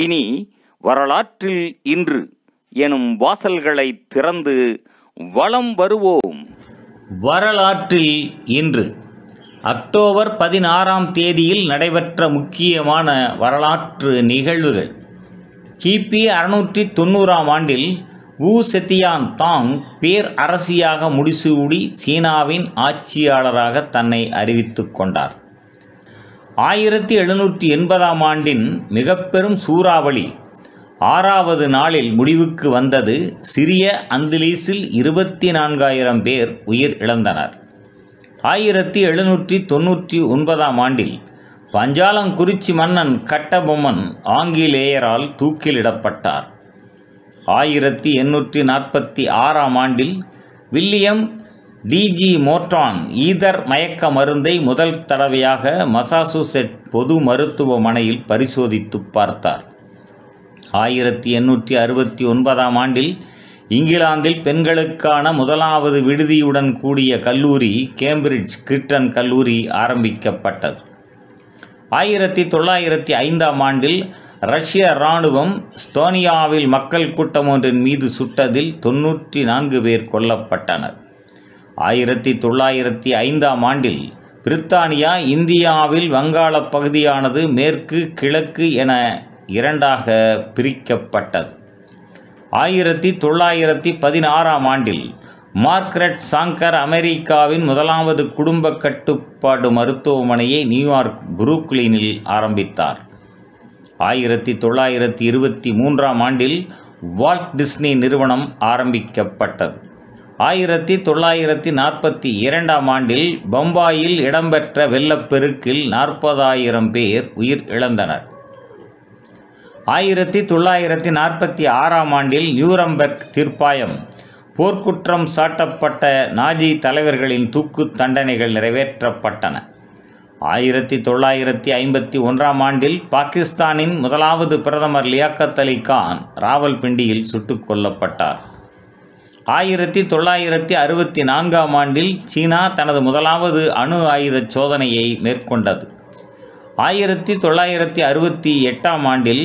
இனி வரலாற்றில் இன்று எனும் வாசல்களை திறந்து வளம் வருவோம் வரலாற்றில் இன்று அக்டோபர் பதினாறாம் தேதியில் நடைபெற்ற முக்கியமான வரலாற்று நிகழ்வுகள் கிபி அறுநூற்றி தொண்ணூறாம் ஆண்டில் வு செத்தியான் தாங் பேர் அரசியாக முடிசூடி சீனாவின் ஆட்சியாளராக தன்னை அறிவித்து கொண்டார் ஆயிரத்தி எழுநூற்றி எண்பதாம் ஆண்டின் மிக பெரும் சூறாவளி ஆறாவது நாளில் முடிவுக்கு வந்தது சிறிய அந்திலீஸில் இருபத்தி நான்காயிரம் பேர் உயிர் இழந்தனர் ஆயிரத்தி எழுநூற்றி தொன்னூற்றி ஒன்பதாம் ஆண்டில் பஞ்சாலங்குறிச்சி மன்னன் கட்டபொம்மன் ஆங்கிலேயரால் தூக்கிலிடப்பட்டார் ஆயிரத்தி எண்ணூற்றி நாற்பத்தி ஆறாம் ஆண்டில் வில்லியம் டிஜி மோர்டான் ஈதர் மயக்க மருந்தை முதல் தடவையாக மசாசுசெட் பொது மருத்துவமனையில் பரிசோதித்து பார்த்தார் ஆயிரத்தி எண்ணூற்றி அறுபத்தி ஒன்பதாம் ஆண்டில் இங்கிலாந்தில் பெண்களுக்கான முதலாவது விடுதியுடன் கூடிய கல்லூரி கேம்பிரிட்ஜ் கிரிட்டன் கல்லூரி ஆரம்பிக்கப்பட்டது ஆயிரத்தி தொள்ளாயிரத்தி ஐந்தாம் ஆண்டில் ரஷ்ய இராணுவம் ஸ்தோனியாவில் மக்கள் கூட்டம் ஒன்றின் மீது சுட்டதில் தொன்னூற்றி நான்கு பேர் கொல்லப்பட்டனர் ஆயிரத்தி தொள்ளாயிரத்தி ஐந்தாம் ஆண்டில் பிரித்தானியா இந்தியாவில் வங்காள பகுதியானது மேற்கு கிழக்கு என இரண்டாக பிரிக்கப்பட்டது ஆயிரத்தி தொள்ளாயிரத்தி பதினாறாம் ஆண்டில் மார்க்ரெட் சாங்கர் அமெரிக்காவின் முதலாவது குடும்ப கட்டுப்பாடு மருத்துவமனையை நியூயார்க் புரூக்ளினில் ஆரம்பித்தார் ஆயிரத்தி தொள்ளாயிரத்தி இருபத்தி மூன்றாம் ஆண்டில் வால்ட் டிஸ்னி நிறுவனம் ஆரம்பிக்கப்பட்டது ஆயிரத்தி தொள்ளாயிரத்தி நாற்பத்தி இரண்டாம் ஆண்டில் பம்பாயில் இடம்பெற்ற வெள்ளப்பெருக்கில் நாற்பதாயிரம் பேர் உயிர் இழந்தனர் ஆயிரத்தி தொள்ளாயிரத்தி நாற்பத்தி ஆறாம் ஆண்டில் நியூரம்பெர்க் தீர்ப்பாயம் போர்க்குற்றம் சாட்டப்பட்ட நாஜி தலைவர்களின் தூக்கு தண்டனைகள் நிறைவேற்றப்பட்டன ஆயிரத்தி தொள்ளாயிரத்தி ஐம்பத்தி ஒன்றாம் ஆண்டில் பாகிஸ்தானின் முதலாவது பிரதமர் லியாக்கத் அலி கான் ராவல்பிண்டியில் சுட்டுக் கொல்லப்பட்டார் ஆயிரத்தி தொள்ளாயிரத்தி அறுபத்தி நான்காம் ஆண்டில் சீனா தனது முதலாவது அணு ஆயுத சோதனையை மேற்கொண்டது ஆயிரத்தி தொள்ளாயிரத்தி அறுபத்தி எட்டாம் ஆண்டில்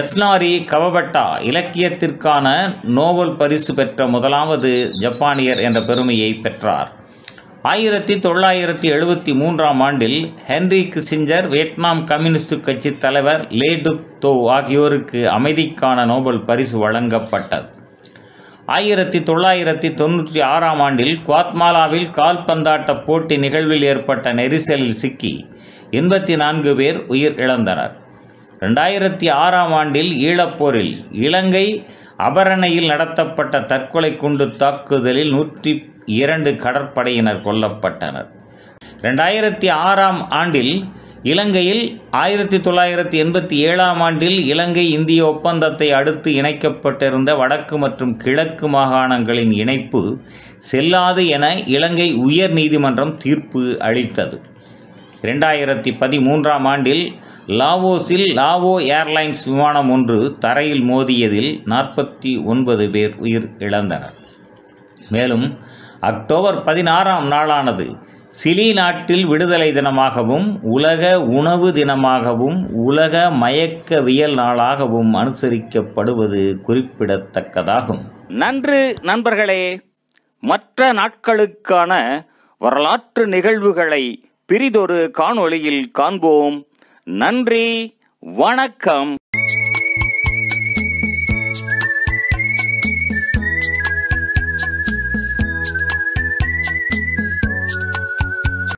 எஸ்னாரி கவபட்டா இலக்கியத்திற்கான நோபல் பரிசு பெற்ற முதலாவது ஜப்பானியர் என்ற பெருமையை பெற்றார் ஆயிரத்தி தொள்ளாயிரத்தி எழுபத்தி மூன்றாம் ஆண்டில் ஹென்ரி கிசிஞ்சர் வியட்நாம் கம்யூனிஸ்ட் கட்சி தலைவர் லே டுக் தோ ஆகியோருக்கு அமைதிக்கான நோபல் பரிசு வழங்கப்பட்டது ஆயிரத்தி தொள்ளாயிரத்தி தொண்ணூற்றி ஆறாம் ஆண்டில் குவாத்மாலாவில் கால்பந்தாட்ட போட்டி நிகழ்வில் ஏற்பட்ட நெரிசலில் சிக்கி எண்பத்தி நான்கு பேர் உயிர் இழந்தனர் ரெண்டாயிரத்தி ஆறாம் ஆண்டில் ஈழப்போரில் இலங்கை அபரணையில் நடத்தப்பட்ட தற்கொலை குண்டு தாக்குதலில் நூற்றி இரண்டு கடற்படையினர் கொல்லப்பட்டனர் ரெண்டாயிரத்தி ஆறாம் ஆண்டில் இலங்கையில் ஆயிரத்தி தொள்ளாயிரத்தி எண்பத்தி ஏழாம் ஆண்டில் இலங்கை இந்திய ஒப்பந்தத்தை அடுத்து இணைக்கப்பட்டிருந்த வடக்கு மற்றும் கிழக்கு மாகாணங்களின் இணைப்பு செல்லாது என இலங்கை உயர் நீதிமன்றம் தீர்ப்பு அளித்தது இரண்டாயிரத்தி பதிமூன்றாம் ஆண்டில் லாவோஸில் லாவோ ஏர்லைன்ஸ் விமானம் ஒன்று தரையில் மோதியதில் நாற்பத்தி ஒன்பது பேர் உயிர் இழந்தனர் மேலும் அக்டோபர் பதினாறாம் நாளானது சிலி நாட்டில் விடுதலை தினமாகவும் உலக உணவு தினமாகவும் உலக மயக்கவியல் நாளாகவும் அனுசரிக்கப்படுவது குறிப்பிடத்தக்கதாகும் நன்று நண்பர்களே மற்ற நாட்களுக்கான வரலாற்று நிகழ்வுகளை பிரிதொரு காணொளியில் காண்போம் நன்றி வணக்கம்